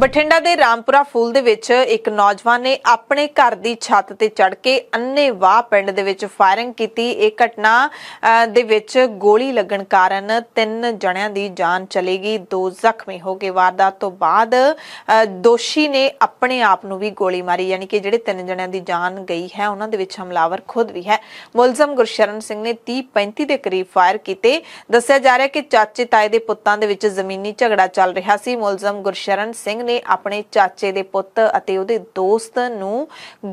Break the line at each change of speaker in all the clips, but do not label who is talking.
ਬਠਿੰਡਾ ਦੇ ਰਾਮਪੁਰਾ ਫੂਲ ਦੇ ਵਿੱਚ ਇੱਕ ਨੌਜਵਾਨ ਨੇ ਆਪਣੇ ਘਰ ਦੀ ਛੱਤ ਤੇ ਚੜ ਕੇ ਅੰਨੇਵਾਹ ਪਿੰਡ ਦੇ ਵਿੱਚ ਫਾਇਰਿੰਗ ਕੀਤੀ ਇਹ ਘਟਨਾ ਦੇ ਵਿੱਚ ਗੋਲੀ ਲੱਗਣ ਕਾਰਨ ਤਿੰਨ ਜਣਿਆਂ ਦੀ ਜਾਨ ਚਲੀ ਗਈ ਦੋ ਜ਼ਖਮੀ ਹੋ ਗਏ ਵਾਰਦਾਤ ਤੋਂ ਬਾਅਦ ਦੋਸ਼ੀ ਨੇ ਆਪਣੇ ਆਪ ਨੂੰ ਵੀ ਗੋਲੀ ਮਾਰੀ ਯਾਨੀ ਕਿ ਜਿਹੜੇ ਤਿੰਨ ਜਣਿਆਂ ਦੀ ਜਾਨ ਗਈ ਹੈ ਉਹਨਾਂ ਦੇ ਵਿੱਚ ਹਮਲਾਵਰ ਖੁਦ ਵੀ ਹੈ ਮੁਲਜ਼ਮ ਗੁਰਸ਼ਰਨ ਸਿੰਘ ਨੇ 30 35 ਦੇ ਕਰੀਬ ਫਾਇਰ ਕੀਤੇ ਦੱਸਿਆ ਜਾ ਰਿਹਾ ਕਿ ਚਾਚੇ ਤਾਏ ਦੇ ਪੁੱਤਾਂ ਦੇ ਵਿੱਚ ਜ਼ਮੀਨੀ ਝਗੜਾ ਚੱਲ ਰਿਹਾ ਸੀ ਮੁਲਜ਼ਮ ਗੁਰਸ਼ਰਨ ਸਿੰਘ ਨੇ ਆਪਣੇ ਚਾਚੇ ਦੇ ਪੁੱਤ ਅਤੇ ਉਹਦੇ ਦੋਸਤ ਨੂੰ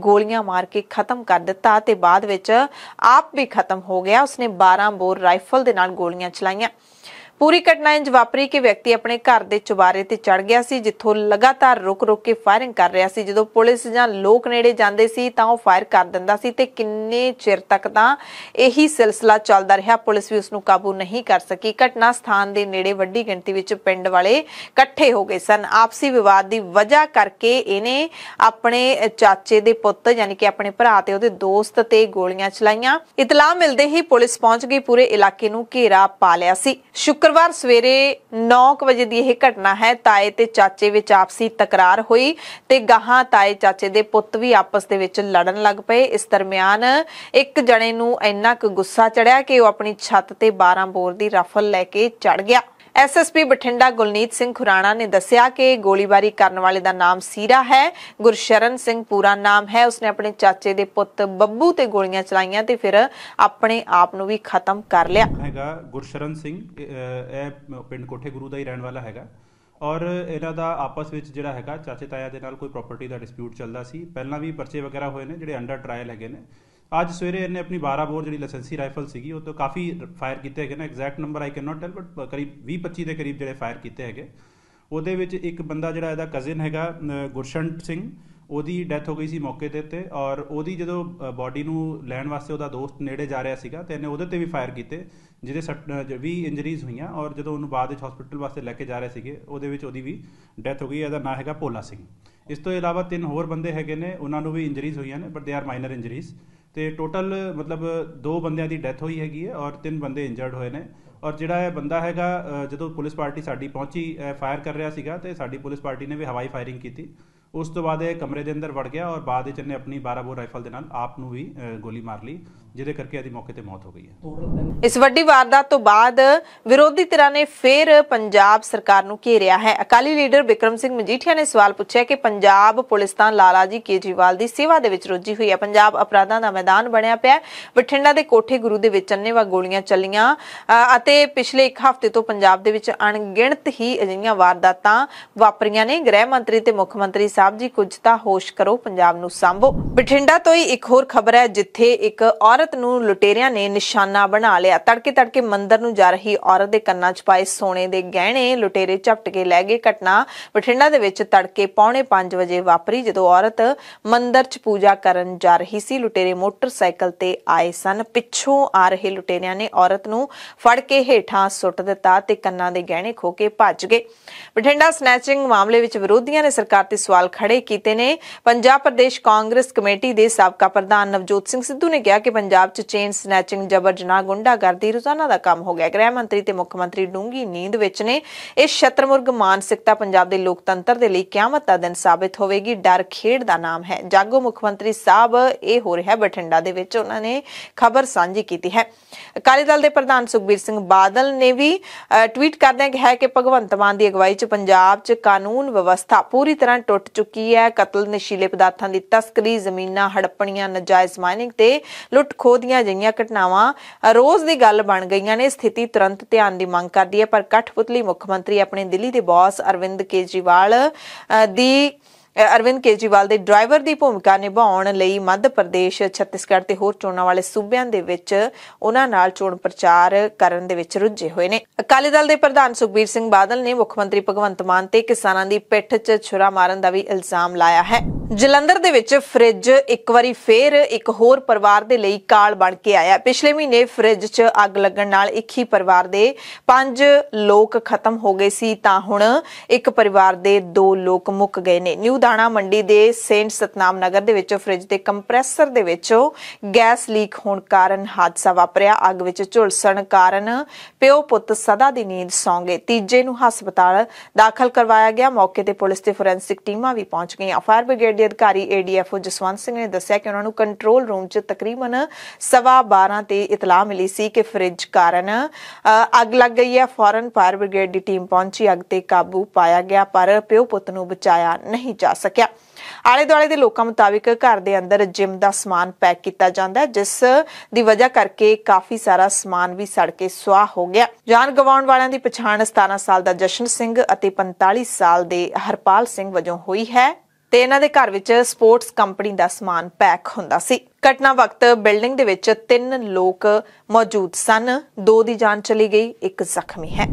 ਗੋਲੀਆਂ ਮਾਰ ਕੇ ਖਤਮ ਕਰ ਦਿੱਤਾ ਤੇ ਬਾਅਦ ਵਿੱਚ ਆਪ ਵੀ ਖਤਮ ਹੋ ਗਿਆ ਉਸਨੇ 12 ਬੋਰ ਰਾਈਫਲ ਦੇ ਨਾਲ ਗੋਲੀਆਂ ਚਲਾਈਆਂ ਪੂਰੀ ਘਟਨਾ ਇੰਜ ਵਾਪਰੀ ਕਿ ਵਿਅਕਤੀ ਆਪਣੇ ਘਰ ਦੇ ਚੁਬਾਰੇ ਤੇ ਚੜ ਗਿਆ ਸੀ ਜਿੱਥੋਂ ਲਗਾਤਾਰ ਰੁਕ-ਰੁਕ ਕੇ ਫਾਇਰਿੰਗ ਕਰ ਰਿਹਾ ਸੀ ਜਦੋਂ ਪੁਲਿਸ ਜਾਂ ਲੋਕ ਨੇੜੇ ਜਾਂਦੇ ਸੀ ਤਾਂ ਉਹ ਫਾਇਰ ਕਰ ਦਿੰਦਾ ਸੀ ਤੇ ਕਿੰਨੇ ਚਿਰ ਤੱਕ ਤਾਂ ਇਹੀ ਸਿਲਸਿਲਾ ਚੱਲਦਾ ਰਿਹਾ ਪੁਲਿਸ ਵੀ ਉਸ ਨੂੰ ਕਾਬੂ ਨਹੀਂ ਕਰ ਸਕੀ ਘਟਨਾ ਸਥਾਨ ਦੇ ਨੇੜੇ ਵੱਡੀ ਗਿਣਤੀ ਵਿੱਚ ਪਿੰਡ ਵਾਲੇ ਇਕੱਠੇ ਹੋ ਗਏ ਸਨ ਆਪਸੀ ਵਿਵਾਦ ਦੀ ਵਜ੍ਹਾ ਕਰਕੇ ਇਹਨੇ ਆਪਣੇ ਚਾਚੇ ਦੇ ਪੁੱਤ ਯਾਨੀ ਕਿ ਆਪਣੇ ਭਰਾ ਤੇ ਉਹਦੇ ਦੋਸਤ ਤੇ ਗੋਲੀਆਂ ਚਲਾਈਆਂ ਇਤਲਾਹ ਮਿਲਦੇ ਹੀ ਪੁਲਿਸ ਪਹੁੰਚ ਗਈ ਪੂਰੇ ਇਲਾਕੇ ਨੂੰ ਘੇਰਾ ਪਾ ਲਿਆ ਸੀ ਸ਼ੁਕਰ ਸ਼ੁੱਕਰਵਾਰ ਸਵੇਰੇ 9 ਵਜੇ ਦੀ ਇਹ ਘਟਨਾ ਹੈ ਤਾਏ ਤੇ ਚਾਚੇ ਵਿੱਚ ਆਪਸੀ ਤਕਰਾਰ ਹੋਈ ਤੇ ਗਾਹਾਂ ਤਾਏ ਚਾਚੇ ਦੇ ਪੁੱਤ ਵੀ ਆਪਸ ਦੇ ਵਿੱਚ ਲੜਨ ਲੱਗ ਪਏ ਇਸ ਦਰਮਿਆਨ ਇੱਕ ਜਣੇ ਨੂੰ ਇੰਨਾ ਕੁ ਗੁੱਸਾ ਚੜਿਆ ਕਿ ਉਹ ਆਪਣੀ ਛੱਤ ਤੇ 12 ਬੋਰ ਦੀ ਰਫਲ ਲੈ ਕੇ ਚੜ ਗਿਆ ਐਸਐਸਪੀ ਬਠਿੰਡਾ ਗੁਲਨੀਤ ਸਿੰਘ ਖੁਰਾਣਾ ਨੇ ਦੱਸਿਆ ਕਿ ਗੋਲੀਬਾਰੀ ਕਰਨ ਵਾਲੇ ਦਾ ਨਾਮ ਸੀਰਾ ਹੈ ਗੁਰਸ਼ਰਨ ਸਿੰਘ ਪੂਰਾ ਨਾਮ ਹੈ ਉਸਨੇ ਆਪਣੇ ਚਾਚੇ ਦੇ ਪੁੱਤ ਬੱਬੂ ਤੇ ਗੋਲੀਆਂ ਚਲਾਈਆਂ ਤੇ ਫਿਰ ਆਪਣੇ ਆਪ ਨੂੰ ਵੀ ਖਤਮ ਕਰ ਲਿਆ
ਹੈਗਾ ਗੁਰਸ਼ਰਨ ਸਿੰਘ ਇਹ ਪਿੰਡ ਕੋਠੇ ਗੁਰੂ ਦਾ ਹੀ ਰਹਿਣ ਵਾਲਾ ਹੈਗਾ ਔਰ ਇਹਨਾਂ ਦਾ ਆਪਸ ਵਿੱਚ ਜਿਹੜਾ ਹੈਗਾ ਚਾਚੇ ਤਾਇਆ ਦੇ ਨਾਲ ਕੋਈ ਪ੍ਰਾਪਰਟੀ ਦਾ ਡਿਸਪਿਊਟ ਚੱਲਦਾ ਸੀ ਪਹਿਲਾਂ ਵੀ ਪਰਚੇ ਵਗੈਰਾ ਹੋਏ ਨੇ ਜਿਹੜੇ ਅੰਡਰ ਟ੍ਰਾਇਲ ਹੈਗੇ ਨੇ ਅੱਜ ਸਵੇਰੇ ਇਹਨੇ ਆਪਣੀ 12 ਬੋਰ ਜਿਹੜੀ ਲਾਇਸੈਂਸੀ ਰਾਈਫਲ ਸੀਗੀ ਉਹ ਤੋਂ ਕਾਫੀ ਫਾਇਰ ਕੀਤੇ ਹੈਗੇ ਨਾ exact number I can not tell but ਕਰੀਬ 20 25 ਦੇ ਕਰੀਬ ਜਿਹੜੇ ਫਾਇਰ ਕੀਤੇ ਹੈਗੇ ਉਹਦੇ ਵਿੱਚ ਇੱਕ ਬੰਦਾ ਜਿਹੜਾ ਇਹਦਾ ਕਜ਼ਨ ਹੈਗਾ ਗੁਰਸ਼ੰਟ ਸਿੰਘ ਉਹਦੀ ਡੈਥ ਹੋ ਗਈ ਸੀ ਮੌਕੇ ਤੇ ਤੇ ਔਰ ਉਹਦੀ ਜਦੋਂ ਬਾਡੀ ਨੂੰ ਲੈਣ ਵਾਸਤੇ ਉਹਦਾ ਦੋਸਤ ਨੇੜੇ ਜਾ ਰਿਹਾ ਸੀਗਾ ਤੇ ਇਹਨੇ ਉਹਦੇ ਤੇ ਵੀ ਫਾਇਰ ਕੀਤੇ ਜਿਹਦੇ ਵੀ ਇੰਜਰੀਜ਼ ਹੋਈਆਂ ਔਰ ਜਦੋਂ ਉਹਨੂੰ ਬਾਅਦ ਵਿੱਚ ਹਸਪੀਟਲ ਵਾਸਤੇ ਲੈ ਕੇ ਜਾ ਰਹੇ ਸੀਗੇ ਉਹਦੇ ਵਿੱਚ ਉਹਦੀ ਵੀ ਡੈਥ ਹੋ ਗਈ ਇਹਦਾ ਨਾਂ ਹੈਗਾ ਭੋਲਾ ਸਿੰਘ ਇਸ ਤੋਂ ਇਲਾਵਾ ਤਿੰਨ ਹੋਰ ਬੰਦੇ ਹੈਗੇ ਨੇ ਉਹਨਾਂ ਨੂੰ ਵੀ ਇੰਜਰੀਜ਼ ਹੋਈਆਂ ਨੇ but they are minor injuries ਤੇ ਟੋਟਲ ਮਤਲਬ ਦੋ ਬੰਦਿਆਂ ਦੀ ਡੈਥ ਹੋਈ ਹੈਗੀ ਹੈ ਔਰ ਤਿੰਨ ਬੰਦੇ ਇੰਜਰਡ ਹੋਏ ਨੇ ਔਰ ਜਿਹੜਾ ਇਹ ਬੰਦਾ ਹੈਗਾ ਜਦੋਂ ਪੁਲਿਸ ਪਾਰਟੀ ਸਾਡੀ ਪਹੁੰਚੀ ਫਾਇਰ ਕਰ ਰਿਹਾ ਸੀਗਾ ਤੇ ਸਾਡੀ ਪੁਲਿਸ ਪਾਰਟੀ ਨੇ ਵੀ ਹਵਾਈ ਫਾਇਰਿੰਗ ਕੀਤੀ ਉਸ ਤੋਂ ਬਾਅਦ ਇਹ ਕਮਰੇ ਦੇ ਅੰਦਰ ਵੜ ਗਿਆ ਔਰ ਬਾਅਦ ਵਿੱਚ ਇਹਨੇ ਆਪਣੀ 12 ਬੋਰ ਰਾਈਫਲ ਦੇ ਨਾਲ ਆਪ ਨੂੰ ਵੀ ਗੋਲੀ ਮਾਰ ਲਈ ਜਿਹਦੇ ਕਰਕੇ ਇਹਦੀ ਮੌਕੇ ਤੇ ਮੌਤ ਹੋ ਗਈ ਹੈ
ਇਸ ਵੱਡੀ ਵਾਰਦਾਤ ਤੋਂ ਬਾਅਦ ਵਿਰੋਧੀ ਧਿਰਾਂ ਨੇ ਫੇਰ ਪੰਜਾਬ ਸਰਕਾਰ ਨੂੰ ਘੇਰਿਆ ਹੈ ਅਕਾਲੀ ਲੀਡਰ ਵਿਕਰਮ ਸਿੰਘ ਮਜੀਠੀਆ ਨੇ ਸਵਾਲ ਪੁੱਛਿਆ ਕਿ ਪੰਜਾਬ ਪੁਲਿਸ ਤਾਂ ਲਾਲਾ ਜੀ ਕੇਜੀਵਾਲ ਦੀ ਸੇਵਾ ਦੇ ਵਿੱਚ ਰੁੱਝੀ ਹੋਈ ਹੈ ਪੰਜਾਬ ਅਪਰਾਧਾਂ ਦਾ ਮੈਦਾਨ ਬਣਿਆ ਪਿਆ ਬਠਿੰਡਾ ਦੇ ਕੋਠੇ ਗੁਰੂ ਦੇ ਵਿੱਚ ਅੰਨੇਵਾ ਗੋਲੀਆਂ ਚੱਲੀਆਂ ਅਤੇ ਪਿਛਲੇ ਇੱਕ ਹਫ਼ਤੇ ਤੋਂ ਪੰਜਾਬ ਦੇ ਵਿੱਚ ਅਣਗਿਣਤ ਹੀ ਅਜਿਹੀਆਂ ਵਾਰਦਾਤਾਂ ਵਾਪਰੀਆਂ ਨੇ ਗ੍ਰਹਿ ਮੰਤਰੀ ਤੇ ਮੁੱਖ ਮੰਤਰੀ ਸਾਹਿਬ ਜੀ ਕੁਝ ਤਾਂ ਹੋਸ਼ ਕਰੋ ਪੰਜਾਬ ਨੂੰ ਸੰਭੋ ਬਠਿੰਡਾ ਤੋਂ ਹੀ ਇੱਕ ਹੋਰ ਖਬਰ ਹੈ ਜਿੱਥੇ ਇੱਕ ਔਰਤ ਔਰਤ ਨੂੰ ਲੁਟੇਰਿਆਂ ਨੇ ਨਿਸ਼ਾਨਾ ਬਣਾ ਲਿਆ ਤੜਕੇ ਤੜਕੇ ਮੰਦਰ ਨੂੰ ਜਾ ਰਹੀ ਔਰਤ ਦੇ ਕੰਨਾਂ 'ਚ ਪਾਏ ਸੋਨੇ ਦੇ ਗਹਿਣੇ ਲੁਟੇਰੇ ਝਪਟ ਕੇ ਲੈ ਗਏ ਘਟਨਾ ਬਠਿੰਡਾ ਦੇ ਵਿੱਚ ਤੜਕੇ ਪੌਣੇ 5 ਵਜੇ ਵਾਪਰੀ ਜਦੋਂ ਔਰਤ ਮੰਦਰ 'ਚ ਪੂਜਾ ਕਰਨ ਜਾ ਰਹੀ ਸੀ ਲੁਟੇਰੇ ਮੋਟਰਸਾਈਕਲ ਤੇ ਆਏ ਸਨ ਪਿੱਛੋਂ ਆ ਰਹੇ ਲੁਟੇਰਿਆਂ ਨੇ ਔਰਤ ਨੂੰ ਫੜ ਕੇ ਹੇਠਾਂ ਸੁੱਟ ਦਿੱਤਾ ਤੇ ਕੰਨਾਂ ਦੇ ਗਹਿਣੇ ਖੋ ਕੇ ਭੱਜ ਗਏ ਬਠਿੰਡਾ ਸਨੈਚਿੰਗ ਮਾਮਲੇ ਵਿੱਚ ਵਿਰੋਧੀਆਂ ਨੇ ਸਰਕਾਰ ਤੇ ਸਵਾਲ ਖੜੇ ਕੀਤੇ ਨੇ ਪੰਜਾਬ ਪ੍ਰਦੇਸ਼ ਕਾਂਗਰਸ ਕਮੇਟੀ ਦੇ ਸਾਬਕਾ ਪ੍ਰਧਾਨ ਨਵਜੋਤ ਸਿੰਘ ਸਿੱਧੂ ਨੇ ਕਿਹਾ ਕਿ ਪੰਜਾਬ 'ਚ ਚੇਨ ਸਨੈਚਿੰਗ ਜ਼ਬਰ ਜਨਾਹ ਗੁੰਡਾਗਰਦੀ ਰੋਜ਼ਾਨਾ ਦਾ ਕੰਮ ਹੋ ਗਿਆ ਗ੍ਰਹਿ ਮੰਤਰੀ ਤੇ ਮੁੱਖ ਮੰਤਰੀ ਡੂੰਗੀ ਨੀਂਦ ਵਿੱਚ ਨੇ ਇਹ ਛਤਰਮੁਰਗ ਮਾਨਸਿਕਤਾ ਪੰਜਾਬ ਦੇ ਲੋਕਤੰਤਰ ਦੇ ਲਈ ਕਿਆਮਤ ਦਾ ਦਿਨ ਸਾਬਿਤ ਹੋਵੇਗੀ ਡਰ ਖੇਡ ਦਾ ਨਾਮ ਹੈ ਜਾਗੋ ਮੁੱਖ ਮੰਤਰੀ ਸਾਹਿਬ ਇਹ ਹੋ ਰਿਹਾ ਬਠਿੰਡਾ ਦੇ ਵਿੱਚ ਉਹਨਾਂ ਨੇ ਖਬਰ ਸਾਂਝੀ ਕੀਤੀ ਹੈ ਅਕਾਲੀ ਦਲ ਦੇ ਪ੍ਰਧਾਨ ਸੁਖਬੀਰ ਸਿੰਘ ਬਾਦਲ ਨੇ ਵੀ ਟਵੀਟ ਕਰਦਿਆਂ ਕਿਹਾ ਕਿ ਭਗਵੰਤ ਮਾਨ ਦੀ ਅਗਵਾਈ 'ਚ ਪੰਜਾਬ 'ਚ ਕਾਨੂੰਨ ਵਿਵਸਥਾ ਪੂਰੀ ਤਰ੍ਹਾਂ ਟੁੱਟ ਚੁੱਕੀ ਹੈ ਕਤਲ ਨਸ਼ੀਲੇ ਪਦਾਰਥਾਂ ਦੀ ਤਸਕਰੀ ਜ਼ਮੀਨਾਂ ਹੜੱਪਣੀਆਂ ਨਜਾਇਜ਼ ਮਾਈਨਿੰਗ ਤੇ ਲੁੱਟ ਖੋਹ ਦੀਆਂ ਜਈਆਂ ਘਟਨਾਵਾਂ ਰੋਜ਼ ਦੀ ਗੱਲ ਬਣ ਗਈਆਂ ਨੇ ਸਥਿਤੀ ਤੁਰੰਤ ਧਿਆਨ ਦੀ ਮੰਗ ਕਰਦੀ ਹੈ ਪਰ ਕਠਪੁਤਲੀ ਮੁੱਖ ਮੰਤਰੀ ਆਪਣੇ ਦਿੱਲੀ ਦੇ ਬੌਸ ਅਰਵਿੰਦ ਕੇਜਰੀਵਾਲ ਦੀ ਅਰਵਿੰਦ ਕੇਜਰੀਵਾਲ ਦੇ ਡਰਾਈਵਰ ਦੀ ਭੂਮਿਕਾ ਨਿਭਾਉਣ ਲਈ ਮੱਧ ਪ੍ਰਦੇਸ਼, ਛੱਤੀਸਗੜ੍ਹ ਤੇ ਹੋਰ ਚੋਣਾਂ ਵਾਲੇ ਸੂਬਿਆਂ ਦੇ ਵਿੱਚ ਉਹਨਾਂ ਨਾਲ ਚੋਣ ਪ੍ਰਚਾਰ ਕਰਨ ਦੇ ਵਿੱਚ ਰੁੱਝੇ ਹੋਏ ਨੇ। ਅਕਾਲੀ ਦਲ ਦੇ ਪ੍ਰਧਾਨ ਸੁਖਬੀਰ ਸਿੰਘ ਬਾਦਲ ਨੇ ਮੁੱਖ ਮੰਤਰੀ ਭਗਵੰਤ ਮਾਨ ਤੇ ਕਿਸਾਨਾਂ ਦੀ ਪਿੱਠ 'ਚ ਛੁਰਾ ਮਾਰਨ ਦਾ ਵੀ ਇਲਜ਼ਾਮ ਲਾਇਆ ਹੈ। ਜਲੰਧਰ ਦੇ ਵਿੱਚ ਫ੍ਰਿਜ ਇੱਕ ਵਾਰੀ ਫੇਰ ਇੱਕ ਹੋਰ ਪਰਿਵਾਰ ਦੇ ਲਈ ਕਾਲ ਬਣ ਕੇ ਆਇਆ ਪਿਛਲੇ ਮਹੀਨੇ ਫ੍ਰਿਜ 'ਚ ਅੱਗ ਲੱਗਣ ਨਾਲ ਇੱਕ ਹੀ ਪਰਿਵਾਰ ਦੇ ਪੰਜ ਲੋਕ ਖਤਮ ਹੋ ਗਏ ਸੀ ਤਾਂ ਹੁਣ ਇੱਕ ਪਰਿਵਾਰ ਦੇ ਦੋ ਲੋਕ ਮੁੱਕ ਗਏ ਨੇ ਨਿਊ ਦਾਣਾ ਮੰਡੀ ਦੇ ਸੇਂਟ ਸਤਨਾਮ ਨਗਰ ਦੇ ਵਿੱਚ ਫ੍ਰਿਜ ਦੇ ਕੰਪਰੈਸਰ ਦੇ ਵਿੱਚੋਂ ਗੈਸ ਲੀਕ ਹੋਣ ਕਾਰਨ ਹਾਦਸਾ ਵਾਪਰਿਆ ਅੱਗ ਵਿੱਚ ਝੁਲਸਣ ਕਾਰਨ ਪਿਓ ਪੁੱਤ ਸਦਾ ਦੀ ਨੀਂਦ ਸੌਂ ਗਏ ਤੀਜੇ ਨੂੰ ਹਸਪਤਾਲ ਦਾਖਲ ਕਰਵਾਇਆ ਗਿਆ ਮੌਕੇ ਤੇ ਪੁਲਿਸ ਤੇ ਫੋਰੈਂਸਿਕ ਟੀਮਾਂ ਵੀ ਪਹੁੰਚ ਗਈਆਂ ਫਾਇਰ ਬ੍ਰਿਗੇਡ ਦੇ ਅਧਿਕਾਰੀ ਏਡੀਐਫਓ ਜਸਵੰਤ ਸਿੰਘ ਨੇ ਦੱਸਿਆ ਕਿ ਉਹਨਾਂ ਨੂੰ ਕੰਟਰੋਲ ਰੂਮ 'ਚ ਤਕਰੀਬਨ 12 ਤੇ ਇਤਲਾਹ ਮਿਲੀ ਸੀ ਕਿ ਫ੍ਰਿਜ ਕਾਰਨ ਅੱਗ ਲੱਗ ਗਈ ਹੈ ਫੌਰਨ ਫਾਇਰ ਬ੍ਰਿਗੇਡ ਦੀ ਟੀਮ ਪਹੁੰਚੀ ਅੱਗ ਤੇ ਕਾਬੂ ਪਾਇਆ ਗਿਆ ਪਰ ਪਿਓ ਪੁੱਤ ਨੂੰ ਬਚਾਇਆ ਨਹੀਂ ਜਾ ਸਕਿਆ ਆਲੇ ਦੁਆਲੇ ਦੇ ਲੋਕਾਂ ਮੁਤਾਬਿਕ ਘਰ ਦੇ ਅੰਦਰ ਜਿਮ ਦਾ ਸਮਾਨ ਪੈਕ ਕੀਤਾ ਜਾਂਦਾ ਹੈ ਜਿਸ ਦੀ ਵਜ੍ਹਾ ਕਰਕੇ ਕਾਫੀ ਸਾਰਾ ਸਮਾਨ ਵੀ ਸੜ ਕੇ ਸੁਆਹ ਹੋ ਗਿਆ ਜਾਨ ਗਵਾਉਣ ਵਾਲਿਆਂ ਦੀ ਪਛਾਣ 17 ਸਾਲ ਦਾ ਜਸ਼ਨ ਸਿੰਘ ਅਤੇ 45 ਸਾਲ ਦੇ ਹਰਪਾਲ ਸਿੰਘ ਵਜੋਂ ਹੋਈ ਹੈ ਤੇ ਇਹਨਾਂ ਦੇ ਘਰ ਵਿੱਚ ਸਪੋਰਟਸ ਕੰਪਨੀ ਦਾ ਸਮਾਨ ਪੈਕ ਹੁੰਦਾ ਸੀ ਘਟਨਾ ਵਕਤ ਬਿਲਡਿੰਗ ਦੇ ਵਿੱਚ ਤਿੰਨ ਲੋਕ ਮੌਜੂਦ ਸਨ ਦੋ ਦੀ ਜਾਨ ਚਲੀ ਗਈ ਇੱਕ ਜ਼ਖਮੀ ਹੈ